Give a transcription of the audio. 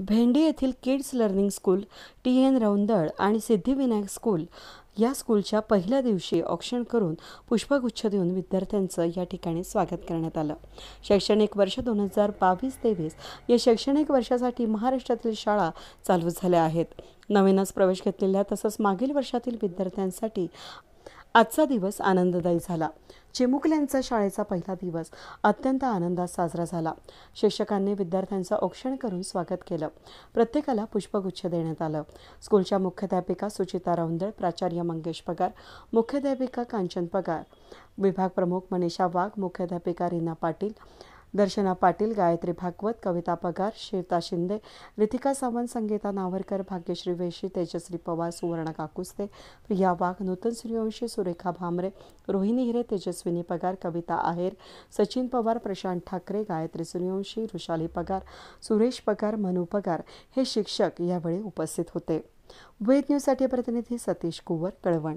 भेंडी येथील kids learning school T N Raundal आणि सिद्धिविनायक स्कूल या स्कूलच्या पहिल्या दिवशी ऑक्शन करून पुष्पगुच्छ देऊन विद्यार्थ्यांचं या ठिकाणी स्वागत करण्यात आलं शैक्षणिक वर्ष दोन हजार बावीस तेवीस या शैक्षणिक वर्षासाठी महाराष्ट्रातील शाळा चालू झाल्या आहेत नवीनच प्रवेश घेतलेल्या तसंच मागील वर्षातील विद्यार्थ्यांसाठी आजचा दिवस आनंददायी झाला चिमुकल्यांचा शाळेचा पहिला दिवस अत्यंत आनंदात साजरा झाला शिक्षकांनी विद्यार्थ्यांचं औक्षण करून स्वागत केलं प्रत्येकाला पुष्पगुच्छ देण्यात आलं स्कूलच्या मुख्याध्यापिका सुचिता रौंदळ प्राचार्य मंगेश पगार मुख्याध्यापिका कांचन पगार विभाग प्रमुख मनीषा वाघ मुख्याध्यापिका रीना पाटील दर्शना पाटील गायत्री भागवत कविता पगार श्वेता शिंदे रितिका सावंत संगीता नावरकर भाग्यश्री वेशी तेजश्री पवार सुवर्णा काकुस्ते प्रिया वाघ नूतन सूर्यवंशी सुरेखा भामरे रोहिणी हिरे तेजस्विनी पगार कविता आहेर सचिन पवार प्रशांत ठाकरे गायत्री सूर्यवंशी वृषाली पगार सुरेश पगार मनू पगार हे शिक्षक यावेळी उपस्थित होते वेद न्यूजसाठी प्रतिनिधी सतीश कुवर कळवण